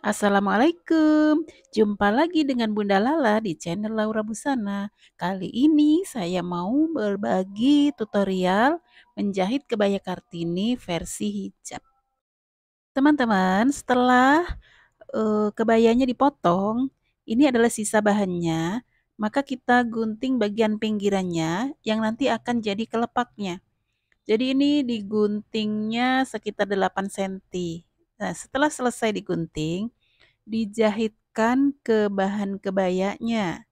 Assalamualaikum, jumpa lagi dengan Bunda Lala di channel Laura Busana. Kali ini saya mau berbagi tutorial menjahit kebaya Kartini versi hijab. Teman-teman, setelah uh, kebayanya dipotong, ini adalah sisa bahannya, maka kita gunting bagian pinggirannya yang nanti akan jadi kelepaknya. Jadi ini diguntingnya sekitar 8 cm. Nah, setelah selesai digunting, dijahitkan ke bahan kebayanya.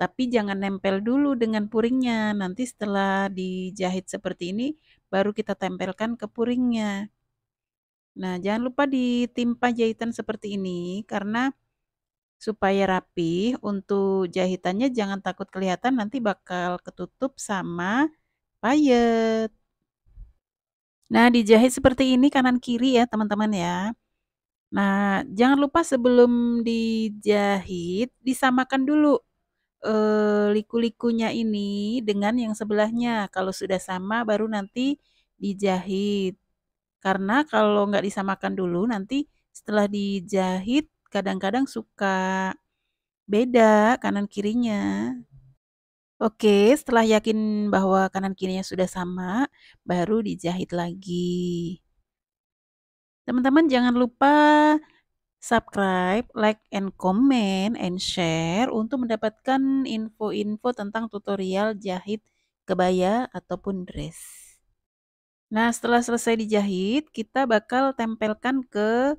Tapi jangan nempel dulu dengan puringnya. Nanti setelah dijahit seperti ini, baru kita tempelkan ke puringnya. Nah, jangan lupa ditimpa jahitan seperti ini karena supaya rapi untuk jahitannya jangan takut kelihatan nanti bakal ketutup sama payet. Nah, dijahit seperti ini kanan kiri ya, teman-teman ya. Nah, jangan lupa sebelum dijahit disamakan dulu eh, liku-likunya ini dengan yang sebelahnya. Kalau sudah sama baru nanti dijahit. Karena kalau nggak disamakan dulu nanti setelah dijahit kadang-kadang suka beda kanan kirinya. Oke, setelah yakin bahwa kanan kirinya sudah sama, baru dijahit lagi. Teman-teman jangan lupa subscribe, like, and comment, and share untuk mendapatkan info-info tentang tutorial jahit kebaya ataupun dress. Nah, setelah selesai dijahit, kita bakal tempelkan ke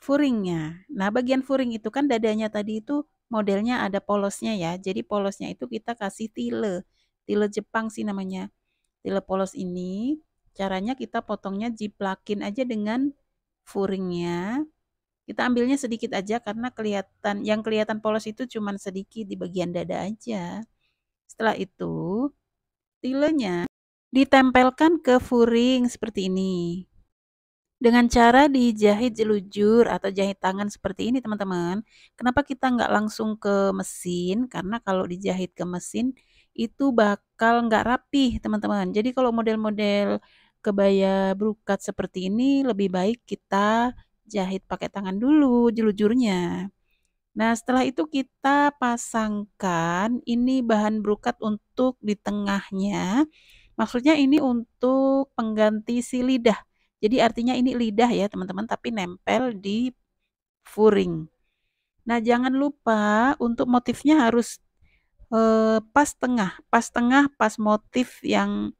furingnya. Nah, bagian furing itu kan dadanya tadi itu modelnya ada polosnya ya. Jadi polosnya itu kita kasih tile. Tile Jepang sih namanya. Tile polos ini caranya kita potongnya jiplakin aja dengan furingnya. Kita ambilnya sedikit aja karena kelihatan yang kelihatan polos itu cuman sedikit di bagian dada aja. Setelah itu tilenya ditempelkan ke furing seperti ini. Dengan cara dijahit jelujur atau jahit tangan seperti ini teman-teman, kenapa kita nggak langsung ke mesin? Karena kalau dijahit ke mesin itu bakal nggak rapih teman-teman. Jadi kalau model-model kebaya brukat seperti ini lebih baik kita jahit pakai tangan dulu jelujurnya. Nah, setelah itu kita pasangkan ini bahan brukat untuk di tengahnya. Maksudnya ini untuk pengganti si lidah. Jadi artinya ini lidah ya teman-teman tapi nempel di furing. Nah jangan lupa untuk motifnya harus eh, pas tengah, pas tengah, pas motif yang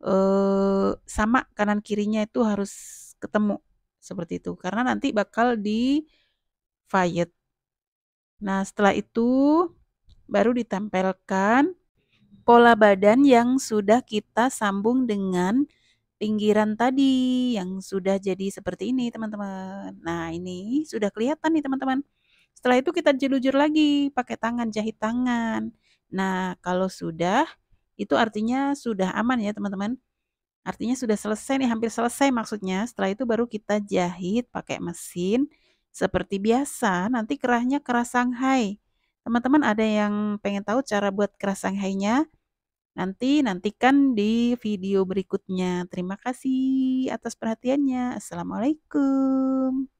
eh, sama kanan kirinya itu harus ketemu seperti itu karena nanti bakal di fayet. Nah setelah itu baru ditempelkan pola badan yang sudah kita sambung dengan pinggiran tadi yang sudah jadi seperti ini teman-teman. Nah ini sudah kelihatan nih teman-teman. Setelah itu kita jelujur lagi pakai tangan, jahit tangan. Nah kalau sudah itu artinya sudah aman ya teman-teman. Artinya sudah selesai nih, hampir selesai maksudnya. Setelah itu baru kita jahit pakai mesin. Seperti biasa, nanti kerahnya kerah Shanghai. Teman-teman ada yang pengen tahu cara buat kerah Shanghai-nya? Nanti nantikan di video berikutnya. Terima kasih atas perhatiannya. Assalamualaikum.